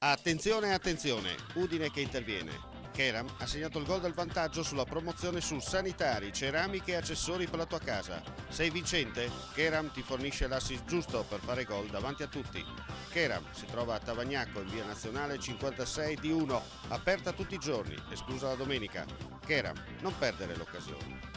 Attenzione, attenzione, Udine che interviene. Keram ha segnato il gol del vantaggio sulla promozione su sanitari, ceramiche e accessori per la tua casa. Sei vincente? Keram ti fornisce l'assist giusto per fare gol davanti a tutti. Keram si trova a Tavagnacco in via nazionale 56 di 1, aperta tutti i giorni, esclusa la domenica. Keram, non perdere l'occasione.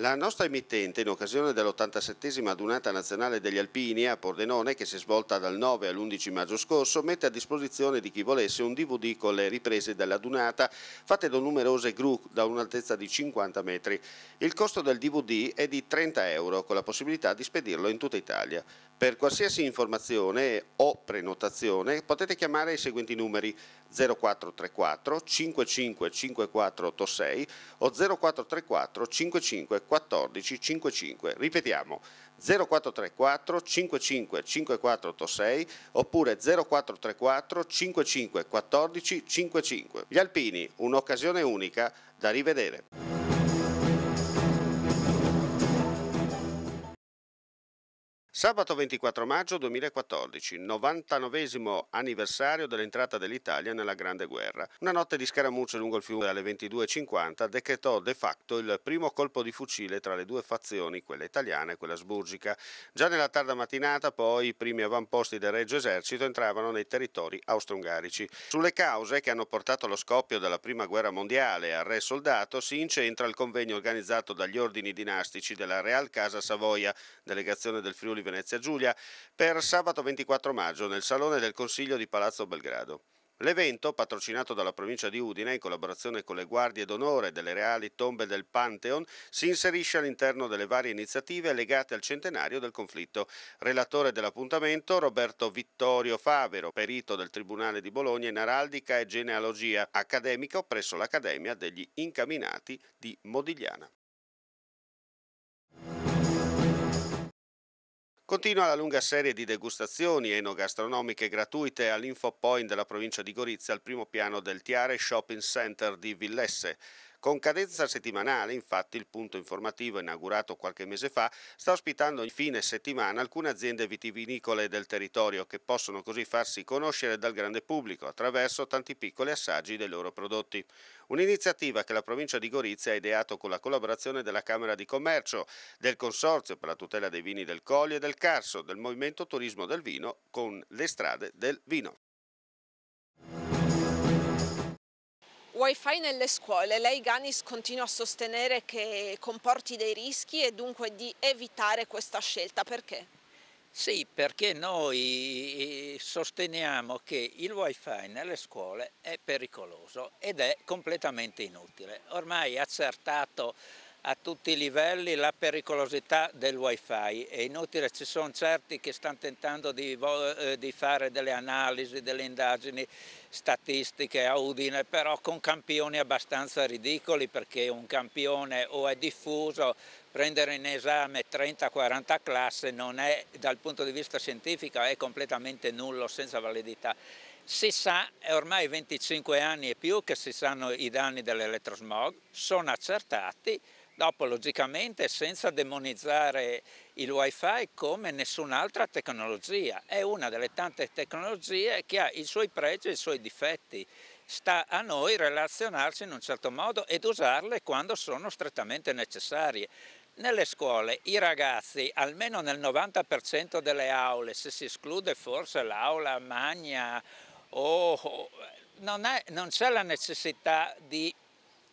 La nostra emittente, in occasione dell'87 adunata nazionale degli alpini a Pordenone, che si è svolta dal 9 all'11 maggio scorso, mette a disposizione di chi volesse un DVD con le riprese della dell'adunata fatte da numerose gru da un'altezza di 50 metri. Il costo del DVD è di 30 euro, con la possibilità di spedirlo in tutta Italia. Per qualsiasi informazione o prenotazione potete chiamare i seguenti numeri 0434 555486 o 0434 551455. Ripetiamo 0434 555486 oppure 0434 551455. Gli alpini, un'occasione unica da rivedere. Sabato 24 maggio 2014, 99 anniversario dell'entrata dell'Italia nella Grande Guerra. Una notte di scaramucce lungo il fiume alle 22.50 decretò de facto il primo colpo di fucile tra le due fazioni, quella italiana e quella sburgica. Già nella tarda mattinata poi i primi avamposti del Regio Esercito entravano nei territori austro-ungarici. Sulle cause che hanno portato allo scoppio della Prima Guerra Mondiale al re soldato si incentra il convegno organizzato dagli ordini dinastici della Real Casa Savoia, delegazione del Friuli Napoli Venezia Giulia per sabato 24 maggio nel Salone del Consiglio di Palazzo Belgrado. L'evento, patrocinato dalla provincia di Udine in collaborazione con le guardie d'onore delle reali tombe del Pantheon, si inserisce all'interno delle varie iniziative legate al centenario del conflitto. Relatore dell'appuntamento Roberto Vittorio Favero, perito del Tribunale di Bologna in araldica e genealogia, accademico presso l'Accademia degli Incaminati di Modigliana. Continua la lunga serie di degustazioni enogastronomiche gratuite all'Infopoint della provincia di Gorizia al primo piano del Tiare Shopping Center di Villesse. Con cadenza settimanale, infatti, il punto informativo inaugurato qualche mese fa sta ospitando in fine settimana alcune aziende vitivinicole del territorio che possono così farsi conoscere dal grande pubblico attraverso tanti piccoli assaggi dei loro prodotti. Un'iniziativa che la provincia di Gorizia ha ideato con la collaborazione della Camera di Commercio, del Consorzio per la tutela dei vini del Colli e del Carso, del Movimento Turismo del Vino con le strade del vino. wifi nelle scuole. Lei Ganis continua a sostenere che comporti dei rischi e dunque di evitare questa scelta. Perché? Sì, perché noi eh, sosteniamo che il wifi nelle scuole è pericoloso ed è completamente inutile. Ormai è accertato a tutti i livelli la pericolosità del wifi. È inutile, ci sono certi che stanno tentando di, eh, di fare delle analisi, delle indagini statistiche a Udine, però con campioni abbastanza ridicoli perché un campione o è diffuso, prendere in esame 30-40 classi non è dal punto di vista scientifico è completamente nullo, senza validità. Si sa, è ormai 25 anni e più che si sanno i danni dell'elettrosmog, sono accertati, Dopo, logicamente, senza demonizzare il wifi come nessun'altra tecnologia, è una delle tante tecnologie che ha i suoi pregi e i suoi difetti. Sta a noi relazionarci in un certo modo ed usarle quando sono strettamente necessarie. Nelle scuole i ragazzi, almeno nel 90% delle aule, se si esclude forse l'aula magna o... Oh, non c'è la necessità di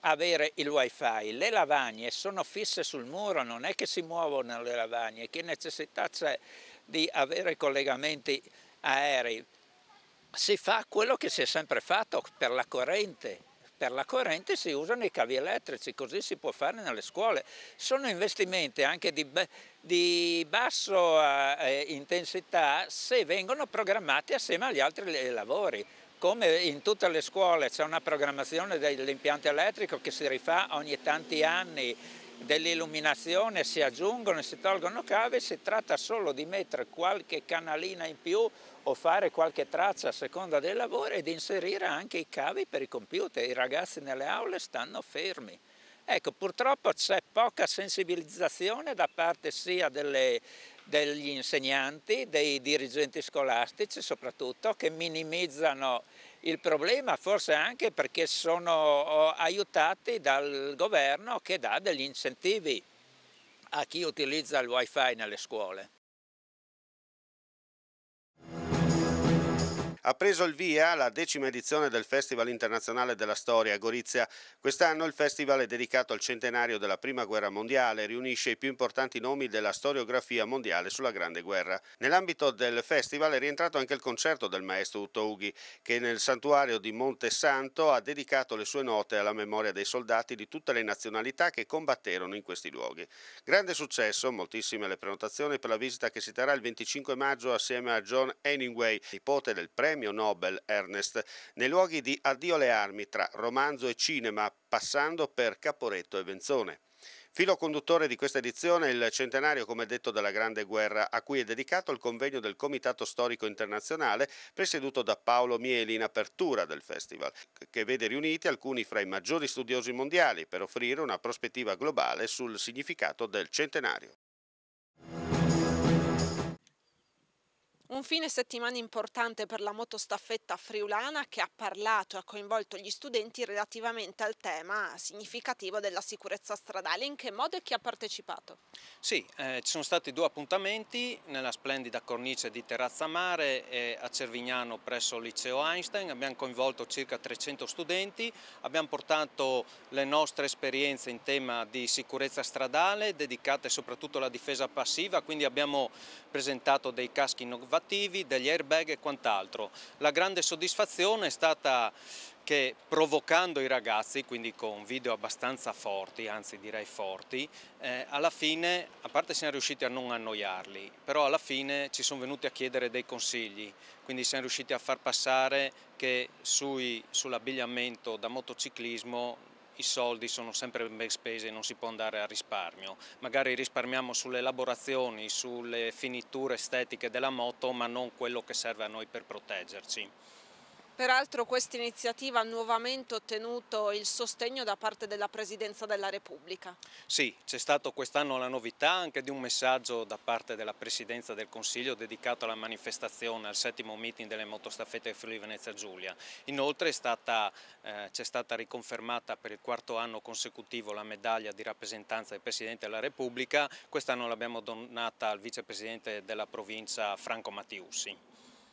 avere il wifi. Le lavagne sono fisse sul muro, non è che si muovono le lavagne, che necessità c'è di avere collegamenti aerei? Si fa quello che si è sempre fatto per la corrente, per la corrente si usano i cavi elettrici, così si può fare nelle scuole. Sono investimenti anche di, di basso eh, eh, intensità se vengono programmati assieme agli altri eh, lavori come in tutte le scuole c'è una programmazione dell'impianto elettrico che si rifà ogni tanti anni dell'illuminazione, si aggiungono e si tolgono cave, si tratta solo di mettere qualche canalina in più o fare qualche traccia a seconda del lavoro e di inserire anche i cavi per i computer, i ragazzi nelle aule stanno fermi. Ecco, purtroppo c'è poca sensibilizzazione da parte sia delle degli insegnanti, dei dirigenti scolastici soprattutto, che minimizzano il problema, forse anche perché sono aiutati dal governo che dà degli incentivi a chi utilizza il wifi nelle scuole. Ha preso il via la decima edizione del Festival Internazionale della Storia a Gorizia. Quest'anno il festival è dedicato al centenario della Prima Guerra Mondiale e riunisce i più importanti nomi della storiografia mondiale sulla Grande Guerra. Nell'ambito del festival è rientrato anche il concerto del maestro Ughi, che nel santuario di Monte Santo ha dedicato le sue note alla memoria dei soldati di tutte le nazionalità che combatterono in questi luoghi. Grande successo, moltissime le prenotazioni per la visita che si terrà il 25 maggio assieme a John Hemingway, nipote del premio premio Nobel Ernest, nei luoghi di Addio alle armi tra romanzo e cinema, passando per Caporetto e Venzone. Filo conduttore di questa edizione è il centenario, come detto, della Grande Guerra, a cui è dedicato il convegno del Comitato Storico Internazionale, presieduto da Paolo Mieli in apertura del festival, che vede riuniti alcuni fra i maggiori studiosi mondiali per offrire una prospettiva globale sul significato del centenario. Un fine settimana importante per la motostaffetta friulana che ha parlato e ha coinvolto gli studenti relativamente al tema significativo della sicurezza stradale. In che modo e chi ha partecipato? Sì, eh, ci sono stati due appuntamenti nella splendida cornice di Terrazza Mare e a Cervignano presso il liceo Einstein. Abbiamo coinvolto circa 300 studenti, abbiamo portato le nostre esperienze in tema di sicurezza stradale dedicate soprattutto alla difesa passiva, quindi abbiamo presentato dei caschi innovativi attivi, degli airbag e quant'altro. La grande soddisfazione è stata che provocando i ragazzi, quindi con video abbastanza forti, anzi direi forti, eh, alla fine, a parte siamo riusciti a non annoiarli, però alla fine ci sono venuti a chiedere dei consigli, quindi siamo riusciti a far passare che sui, sull'abbigliamento da motociclismo i soldi sono sempre ben spesi, e non si può andare a risparmio. Magari risparmiamo sulle elaborazioni, sulle finiture estetiche della moto, ma non quello che serve a noi per proteggerci. Peraltro questa iniziativa ha nuovamente ottenuto il sostegno da parte della Presidenza della Repubblica. Sì, c'è stato quest'anno la novità anche di un messaggio da parte della Presidenza del Consiglio dedicato alla manifestazione, al settimo meeting delle motostaffette del Friuli Venezia Giulia. Inoltre c'è stata, eh, stata riconfermata per il quarto anno consecutivo la medaglia di rappresentanza del Presidente della Repubblica, quest'anno l'abbiamo donata al Vicepresidente della provincia Franco Mattiussi.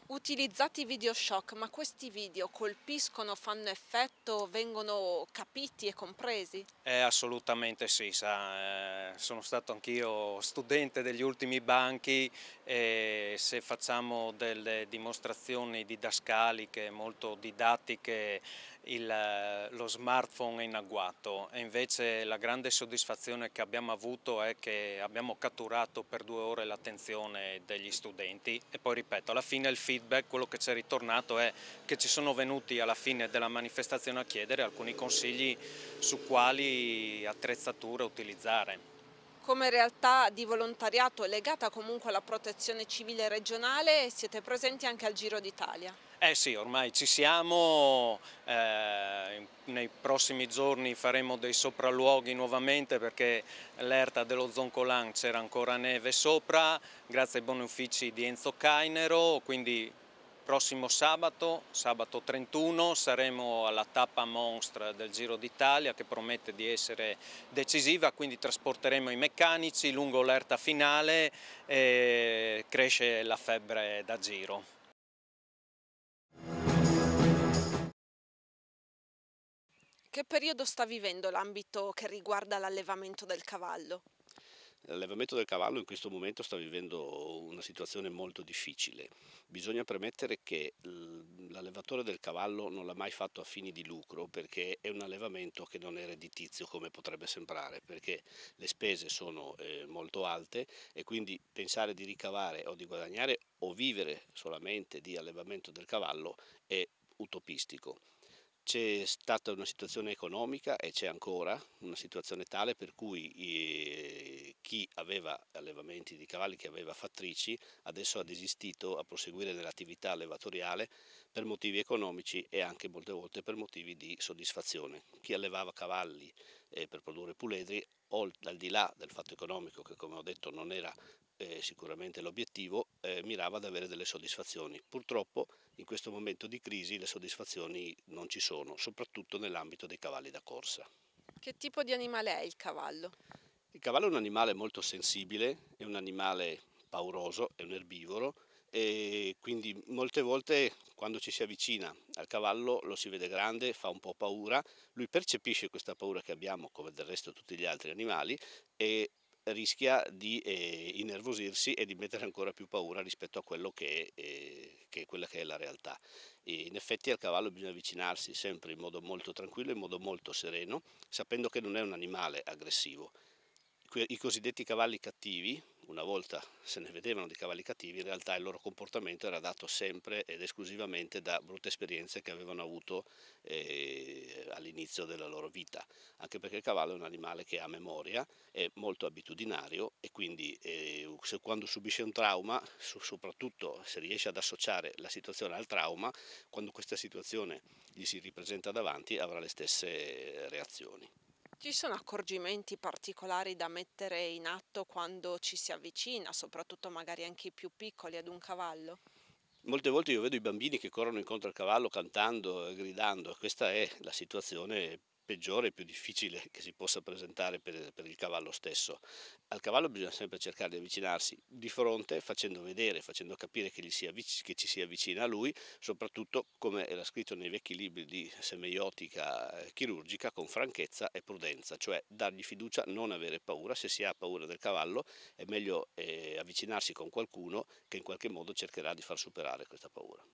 Utilizzati i video shock, ma questi video colpiscono, fanno effetto, vengono capiti e compresi? Eh, assolutamente sì, sa, eh, sono stato anch'io studente degli ultimi banchi e se facciamo delle dimostrazioni didascaliche molto didattiche il, eh, lo smartphone in agguato e invece la grande soddisfazione che abbiamo avuto è che abbiamo catturato per due ore l'attenzione degli studenti e poi ripeto alla fine il feedback, quello che ci è ritornato è che ci sono venuti alla fine della manifestazione a chiedere alcuni consigli su quali attrezzature utilizzare come realtà di volontariato legata comunque alla protezione civile regionale siete presenti anche al Giro d'Italia. Eh sì, ormai ci siamo, eh, nei prossimi giorni faremo dei sopralluoghi nuovamente perché l'erta dello Zoncolan c'era ancora neve sopra, grazie ai buoni uffici di Enzo Cainero, quindi prossimo sabato, sabato 31, saremo alla tappa Monstre del Giro d'Italia che promette di essere decisiva, quindi trasporteremo i meccanici lungo l'erta finale e cresce la febbre da giro. Che periodo sta vivendo l'ambito che riguarda l'allevamento del cavallo? L'allevamento del cavallo in questo momento sta vivendo una situazione molto difficile. Bisogna premettere che l'allevatore del cavallo non l'ha mai fatto a fini di lucro perché è un allevamento che non è redditizio come potrebbe sembrare, perché le spese sono eh, molto alte e quindi pensare di ricavare o di guadagnare o vivere solamente di allevamento del cavallo è utopistico c'è stata una situazione economica e c'è ancora una situazione tale per cui eh, chi aveva allevamenti di cavalli, chi aveva fattrici, adesso ha desistito a proseguire nell'attività allevatoriale per motivi economici e anche molte volte per motivi di soddisfazione. Chi allevava cavalli eh, per produrre puledri, al di là del fatto economico che come ho detto non era eh, sicuramente l'obiettivo, eh, mirava ad avere delle soddisfazioni. Purtroppo in questo momento di crisi le soddisfazioni non ci sono, soprattutto nell'ambito dei cavalli da corsa. Che tipo di animale è il cavallo? Il cavallo è un animale molto sensibile, è un animale pauroso, è un erbivoro e quindi molte volte quando ci si avvicina al cavallo lo si vede grande, fa un po' paura, lui percepisce questa paura che abbiamo come del resto tutti gli altri animali e rischia di eh, innervosirsi e di mettere ancora più paura rispetto a quello che, eh, che quella che è la realtà. E in effetti al cavallo bisogna avvicinarsi sempre in modo molto tranquillo, in modo molto sereno, sapendo che non è un animale aggressivo. I cosiddetti cavalli cattivi, una volta se ne vedevano di cavalli cattivi, in realtà il loro comportamento era dato sempre ed esclusivamente da brutte esperienze che avevano avuto eh, all'inizio della loro vita, anche perché il cavallo è un animale che ha memoria, è molto abitudinario e quindi eh, se, quando subisce un trauma, su, soprattutto se riesce ad associare la situazione al trauma, quando questa situazione gli si ripresenta davanti avrà le stesse reazioni. Ci sono accorgimenti particolari da mettere in atto quando ci si avvicina, soprattutto magari anche i più piccoli, ad un cavallo? Molte volte io vedo i bambini che corrono incontro al cavallo cantando, gridando, questa è la situazione peggiore e più difficile che si possa presentare per, per, il cavallo stesso. Al cavallo bisogna sempre cercare di avvicinarsi di fronte, facendo vedere, facendo capire che, si avvic- che ci si avvicina a lui, soprattutto come era scritto nei vecchi libri di semeiotica eh, chirurgica, con franchezza e prudenza, cioè dargli fiducia, non avere paura. Se si ha paura del cavallo è meglio eh, avvicinarsi con qualcuno che in qualche modo cercherà di far superare questa paura.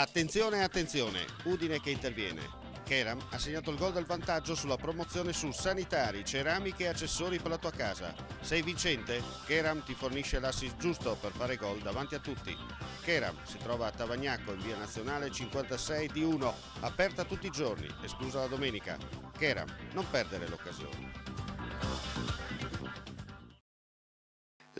Attenzione, attenzione, Udine che interviene. Keram ha segnato il gol del vantaggio sulla promozione su sanitari, ceramiche e accessori per la tua casa. Sei vincente? Keram ti fornisce l'assist giusto per fare gol davanti a tutti. Keram si trova a Tavagnacco in via nazionale 56 di 1, aperta tutti i giorni, esclusa la domenica. Keram, non perdere l'occasione.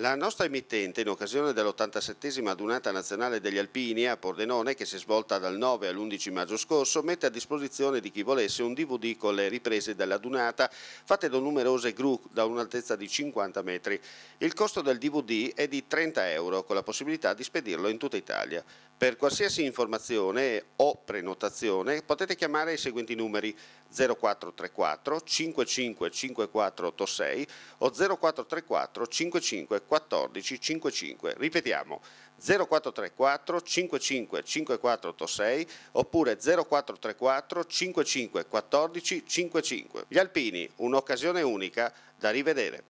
La nostra emittente, in occasione dell'87 adunata nazionale degli alpini a Pordenone, che si è svolta dal 9 all'11 maggio scorso, mette a disposizione di chi volesse un DVD con le riprese della dell'adunata fatte da numerose gru da un'altezza di 50 metri. Il costo del DVD è di 30 euro, con la possibilità di spedirlo in tutta Italia. Per qualsiasi informazione o prenotazione potete chiamare i seguenti numeri 0434 555486 o 0434 55 14 55. Ripetiamo 0434 55 5486 oppure 0434 55 14 55. Gli alpini, un'occasione unica da rivedere.